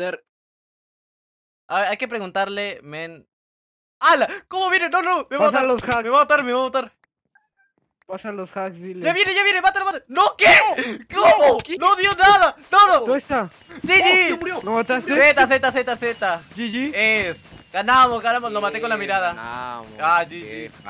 A Ver, hay que preguntarle, men. ¡Ala! ¿Cómo viene? No, no, me va a matar. Los hacks. Me va a matar, me va a matar. Pasan los hacks, dile. ¡Ya viene, ya viene! ¡Mátalo, mátalo! ¡No, qué! ¿Cómo? ¡No dio nada! ¡No, todo. dónde está? ¡GG! No mataste? Z, Z, Z, Z. ¿GG? Eh, ganamos, ganamos. Lo maté con la mirada. Ganamos. Ah, GG.